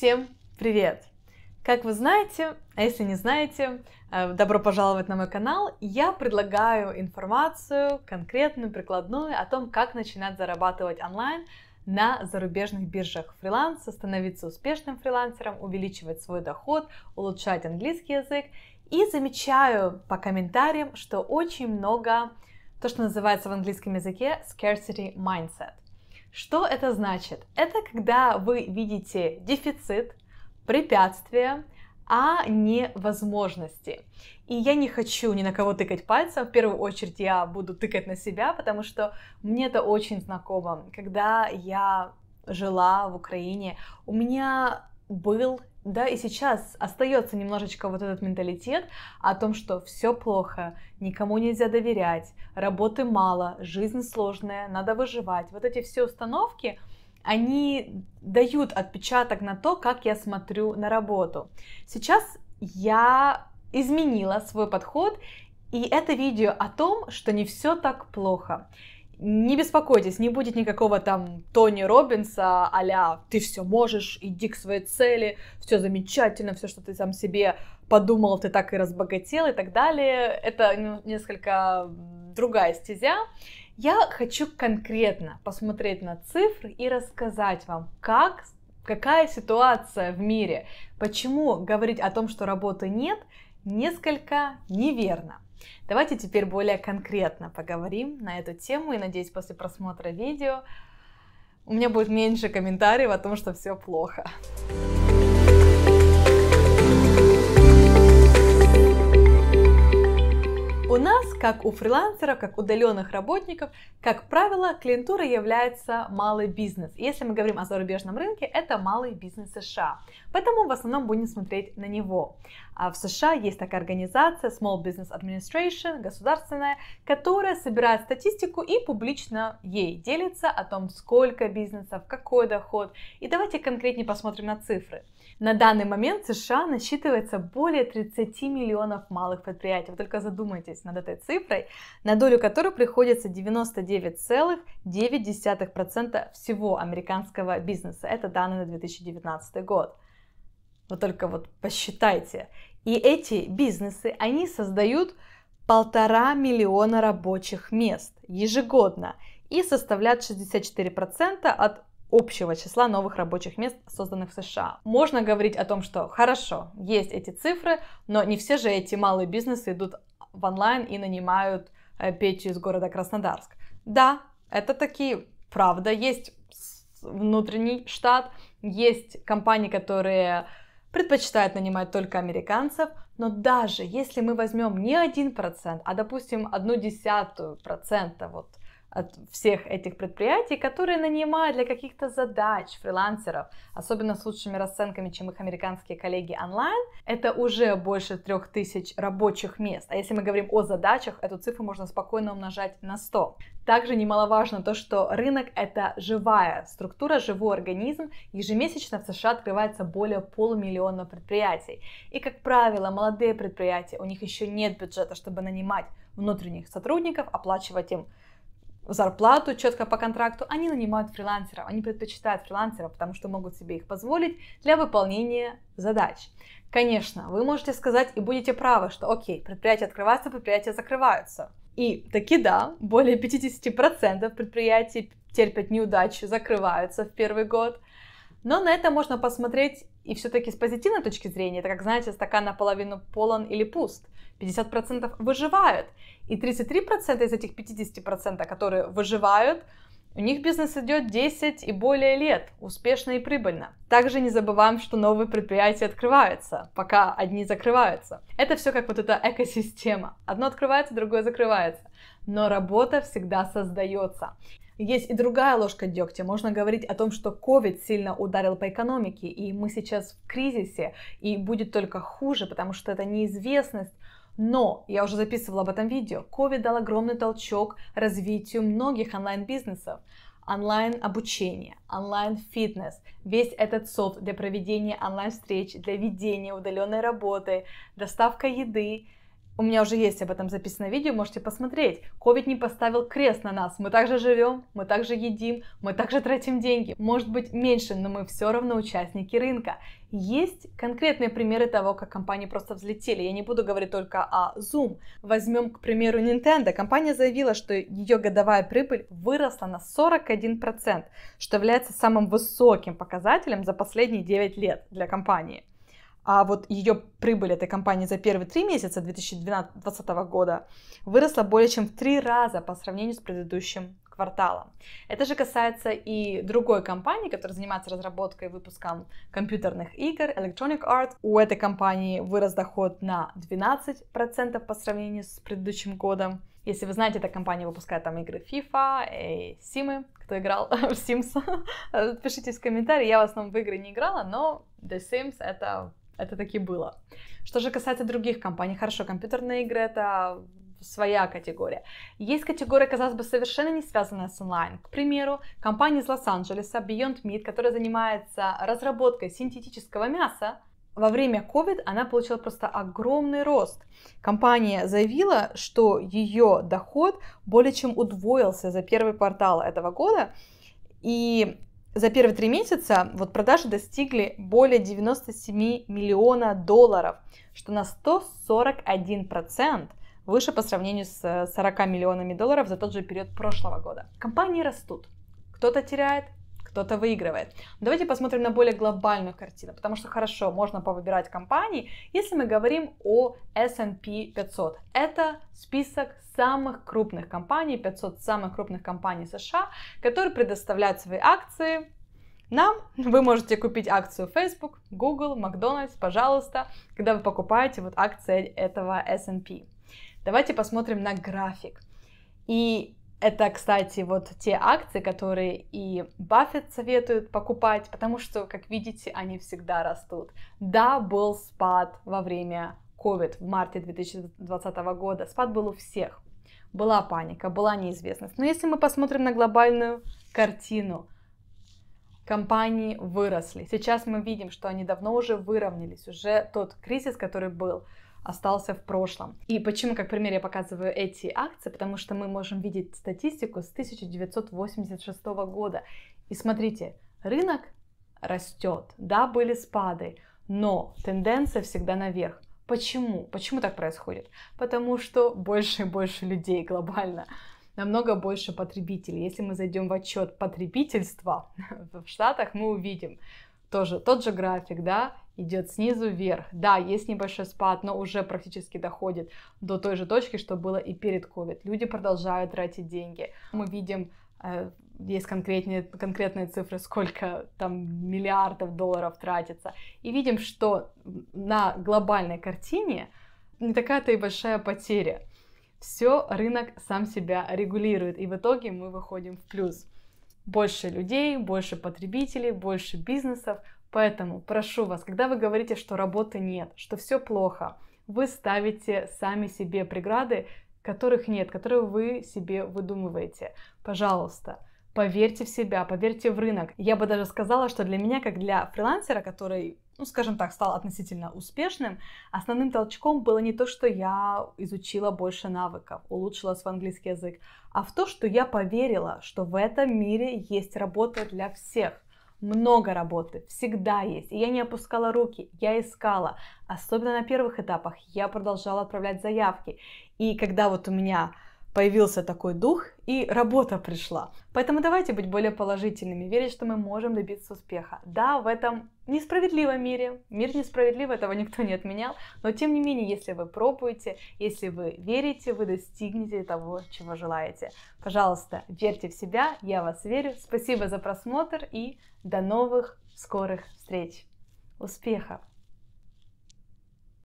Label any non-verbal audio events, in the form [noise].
Всем привет! Как вы знаете, а если не знаете, э, добро пожаловать на мой канал. Я предлагаю информацию конкретную, прикладную о том, как начинать зарабатывать онлайн на зарубежных биржах фриланс, становиться успешным фрилансером, увеличивать свой доход, улучшать английский язык. И замечаю по комментариям, что очень много то, что называется в английском языке scarcity mindset – что это значит? Это когда вы видите дефицит, препятствия, а не возможности. И я не хочу ни на кого тыкать пальцем. В первую очередь я буду тыкать на себя, потому что мне это очень знакомо. Когда я жила в Украине, у меня был да, и сейчас остается немножечко вот этот менталитет о том, что все плохо, никому нельзя доверять, работы мало, жизнь сложная, надо выживать. Вот эти все установки, они дают отпечаток на то, как я смотрю на работу. Сейчас я изменила свой подход, и это видео о том, что не все так плохо не беспокойтесь, не будет никакого там Тони Робинса аля «ты все можешь, иди к своей цели, все замечательно, все, что ты сам себе подумал, ты так и разбогател» и так далее. Это ну, несколько другая стезя. Я хочу конкретно посмотреть на цифры и рассказать вам, как, какая ситуация в мире, почему говорить о том, что работы нет, несколько неверно. Давайте теперь более конкретно поговорим на эту тему, и надеюсь, после просмотра видео у меня будет меньше комментариев о том, что все плохо. У нас, как у фрилансеров, как удаленных работников, как правило, клиентура является малый бизнес. Если мы говорим о зарубежном рынке, это малый бизнес США. Поэтому в основном будем смотреть на него. А в США есть такая организация Small Business Administration, государственная, которая собирает статистику и публично ей делится о том, сколько бизнесов, какой доход. И давайте конкретнее посмотрим на цифры. На данный момент в США насчитывается более 30 миллионов малых предприятий. Вы только задумайтесь над этой цифрой, на долю которой приходится 99,9% всего американского бизнеса. Это данные на 2019 год. Вы только вот посчитайте. И эти бизнесы, они создают полтора миллиона рабочих мест ежегодно и составляют 64% от общего числа новых рабочих мест, созданных в США. Можно говорить о том, что хорошо, есть эти цифры, но не все же эти малые бизнесы идут в онлайн и нанимают э, печи из города Краснодарск. Да, это такие, правда, есть внутренний штат, есть компании, которые предпочитают нанимать только американцев, но даже если мы возьмем не один процент, а, допустим, одну десятую процента вот от всех этих предприятий, которые нанимают для каких-то задач фрилансеров, особенно с лучшими расценками, чем их американские коллеги онлайн, это уже больше трех тысяч рабочих мест. А если мы говорим о задачах, эту цифру можно спокойно умножать на 100. Также немаловажно то, что рынок — это живая структура, живой организм. Ежемесячно в США открывается более полумиллиона предприятий. И, как правило, молодые предприятия, у них еще нет бюджета, чтобы нанимать внутренних сотрудников, оплачивать им зарплату четко по контракту, они нанимают фрилансеров. Они предпочитают фрилансеров, потому что могут себе их позволить для выполнения задач. Конечно, вы можете сказать и будете правы, что окей, предприятия открываются, предприятия закрываются. И таки да, более 50% предприятий терпят неудачи, закрываются в первый год. Но на это можно посмотреть и все-таки с позитивной точки зрения, это как, знаете, стакан наполовину полон или пуст. 50% выживают. И 33% из этих 50%, которые выживают, у них бизнес идет 10 и более лет, успешно и прибыльно. Также не забываем, что новые предприятия открываются, пока одни закрываются. Это все как вот эта экосистема. Одно открывается, другое закрывается. Но работа всегда создается. Есть и другая ложка дегтя. Можно говорить о том, что COVID сильно ударил по экономике, и мы сейчас в кризисе, и будет только хуже, потому что это неизвестность, но, я уже записывала об этом видео, COVID дал огромный толчок развитию многих онлайн-бизнесов онлайн-обучение, онлайн-фитнес, весь этот софт для проведения онлайн-встреч, для ведения удаленной работы, доставка еды, у меня уже есть об этом записано видео, можете посмотреть. Ковид не поставил крест на нас. Мы также живем, мы также едим, мы также тратим деньги. Может быть меньше, но мы все равно участники рынка. Есть конкретные примеры того, как компании просто взлетели. Я не буду говорить только о Zoom. Возьмем, к примеру, Nintendo. Компания заявила, что ее годовая прибыль выросла на 41%, что является самым высоким показателем за последние 9 лет для компании а вот ее прибыль этой компании за первые три месяца 2020 года выросла более чем в три раза по сравнению с предыдущим кварталом. Это же касается и другой компании, которая занимается разработкой и выпуском компьютерных игр, Electronic Arts. У этой компании вырос доход на 12% по сравнению с предыдущим годом. Если вы знаете, эта компания выпускает там игры FIFA и э, Симы. Кто играл [laughs] в Sims, [laughs] пишите в комментарии. Я в основном в игры не играла, но The Sims — это это таки было. Что же касается других компаний, хорошо, компьютерные игры это своя категория. Есть категория, казалось бы, совершенно не связанная с онлайн. К примеру, компания из Лос-Анджелеса Beyond Meat, которая занимается разработкой синтетического мяса, во время COVID она получила просто огромный рост. Компания заявила, что ее доход более чем удвоился за первый квартал этого года. И за первые три месяца вот продажи достигли более 97 миллиона долларов, что на 141% выше по сравнению с 40 э, миллионами долларов за тот же период прошлого года. Компании растут. Кто-то теряет, кто-то выигрывает. Давайте посмотрим на более глобальную картину, потому что хорошо, можно повыбирать компании. Если мы говорим о S&P 500, это список самых крупных компаний, 500 самых крупных компаний США, которые предоставляют свои акции нам [laughs] вы можете купить акцию Facebook, Google, McDonald's, пожалуйста, когда вы покупаете вот акции этого S&P. Давайте посмотрим на график. И это, кстати, вот те акции, которые и Баффет советует покупать, потому что, как видите, они всегда растут. Да, был спад во время COVID в марте 2020 года. Спад был у всех. Была паника, была неизвестность. Но если мы посмотрим на глобальную картину, компании выросли. Сейчас мы видим, что они давно уже выровнялись. Уже тот кризис, который был, остался в прошлом. И почему, как пример, я показываю эти акции, потому что мы можем видеть статистику с 1986 года. И смотрите, рынок растет, да, были спады, но тенденция всегда наверх. Почему? Почему так происходит? Потому что больше и больше людей глобально намного больше потребителей. Если мы зайдем в отчет потребительства [laughs] в Штатах, мы увидим тоже тот же график, да, идет снизу вверх. Да, есть небольшой спад, но уже практически доходит до той же точки, что было и перед COVID. Люди продолжают тратить деньги. Мы видим э, есть конкретные, конкретные цифры, сколько там миллиардов долларов тратится. И видим, что на глобальной картине не такая-то и большая потеря. Все, рынок сам себя регулирует, и в итоге мы выходим в плюс. Больше людей, больше потребителей, больше бизнесов, Поэтому прошу вас, когда вы говорите, что работы нет, что все плохо, вы ставите сами себе преграды, которых нет, которые вы себе выдумываете. Пожалуйста, поверьте в себя, поверьте в рынок. Я бы даже сказала, что для меня, как для фрилансера, который ну, скажем так, стал относительно успешным, основным толчком было не то, что я изучила больше навыков, улучшила свой английский язык, а в то, что я поверила, что в этом мире есть работа для всех много работы, всегда есть. И я не опускала руки, я искала. Особенно на первых этапах я продолжала отправлять заявки. И когда вот у меня появился такой дух и работа пришла. Поэтому давайте быть более положительными, верить, что мы можем добиться успеха. Да, в этом несправедливом мире, мир несправедливый, этого никто не отменял, но тем не менее, если вы пробуете, если вы верите, вы достигнете того, чего желаете. Пожалуйста, верьте в себя, я вас верю. Спасибо за просмотр и до новых скорых встреч. Успехов!